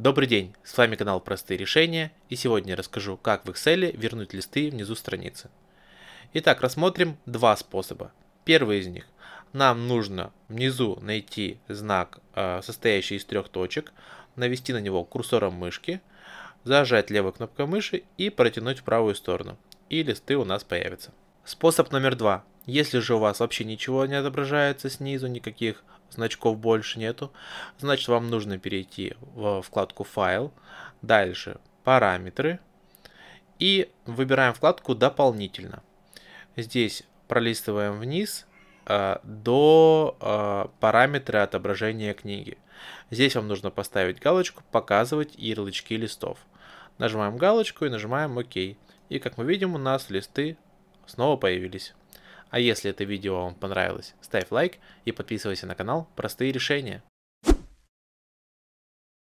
Добрый день, с вами канал Простые решения и сегодня я расскажу, как в Excel вернуть листы внизу страницы. Итак, рассмотрим два способа. Первый из них. Нам нужно внизу найти знак, э, состоящий из трех точек, навести на него курсором мышки, зажать левой кнопкой мыши и протянуть в правую сторону. И листы у нас появятся. Способ номер два. Если же у вас вообще ничего не отображается снизу, никаких значков больше нету, значит вам нужно перейти в вкладку «Файл», дальше «Параметры» и выбираем вкладку «Дополнительно». Здесь пролистываем вниз э, до э, параметра отображения книги. Здесь вам нужно поставить галочку «Показывать ярлычки листов». Нажимаем галочку и нажимаем «Ок». И как мы видим, у нас листы снова появились. А если это видео вам понравилось, ставь лайк и подписывайся на канал «Простые решения».